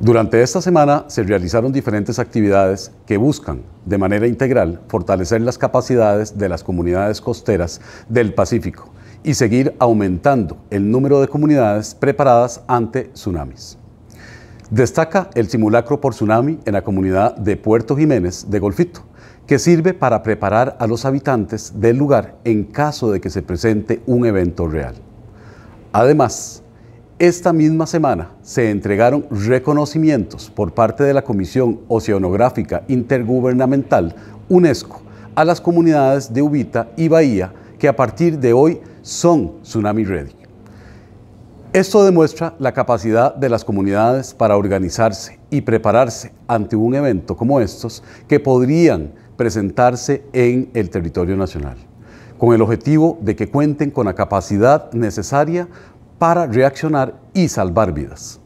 Durante esta semana se realizaron diferentes actividades que buscan, de manera integral, fortalecer las capacidades de las comunidades costeras del Pacífico y seguir aumentando el número de comunidades preparadas ante tsunamis. Destaca el simulacro por tsunami en la comunidad de Puerto Jiménez de Golfito, que sirve para preparar a los habitantes del lugar en caso de que se presente un evento real. Además, esta misma semana se entregaron reconocimientos por parte de la Comisión Oceanográfica Intergubernamental UNESCO a las comunidades de Ubita y Bahía que a partir de hoy son Tsunami Ready. Esto demuestra la capacidad de las comunidades para organizarse y prepararse ante un evento como estos que podrían presentarse en el territorio nacional, con el objetivo de que cuenten con la capacidad necesaria para reaccionar y salvar vidas.